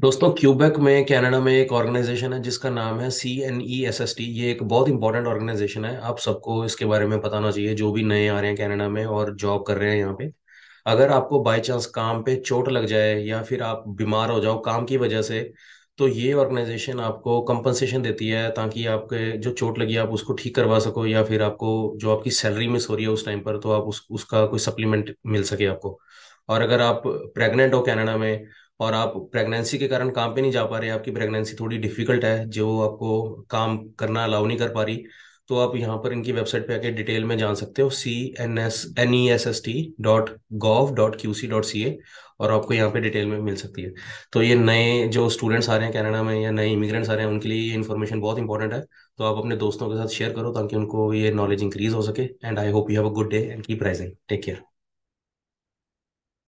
दोस्तों क्यूबेक में कनाडा में एक ऑर्गेनाइजेशन है जिसका नाम है C N E S S T ये एक बहुत इंपॉर्टेंट ऑर्गेनाइजेशन है आप सबको इसके बारे में पता होना चाहिए जो भी नए आ रहे हैं कनाडा में और जॉब कर रहे हैं यहाँ पे अगर आपको बाय चांस काम पे चोट लग जाए या फिर आप बीमार हो जाओ काम की वजह से तो ये ऑर्गेनाइजेशन आपको कंपनसेशन देती है ताकि आपके जो चोट लगी आप उसको ठीक करवा सको या फिर आपको जो आपकी सैलरी मिस हो रही है उस टाइम पर तो आप उस उसका कोई सप्लीमेंट मिल सके आपको और अगर आप प्रेग्नेंट हो कनाडा में और आप प्रेगनेंसी के कारण काम पे नहीं जा पा रहे आपकी प्रेगनेंसी थोड़ी डिफिकल्ट है जो आपको काम करना अलाउ नहीं कर पा रही तो आप यहाँ पर इनकी वेबसाइट पे आके डिटेल में जान सकते हो C N S N E S S T dot gov dot Q C dot C A और आपको यहाँ पे डिटेल में मिल सकती है तो ये नए जो स्टूडेंट्स आ रहे हैं कैनेडा में या नए इमिग्रेंट्स आ रहे हैं उनके लिए ये इन्फॉर्मेशन बहुत इंपॉर्टेंट है तो आप अपने दोस्तों के साथ शेयर करो ताकि उनको ये नॉलेज इंक्रीज हो सके and I hope you have a good day and keep rising take care